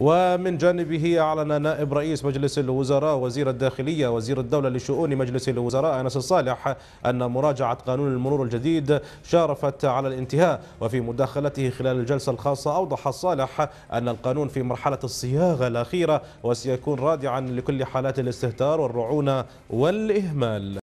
ومن جانبه أعلن نائب رئيس مجلس الوزراء وزير الداخلية وزير الدولة لشؤون مجلس الوزراء أنس الصالح أن مراجعة قانون المرور الجديد شارفت على الانتهاء وفي مداخلته خلال الجلسة الخاصة أوضح الصالح أن القانون في مرحلة الصياغة الأخيرة وسيكون رادعا لكل حالات الاستهتار والرعونة والإهمال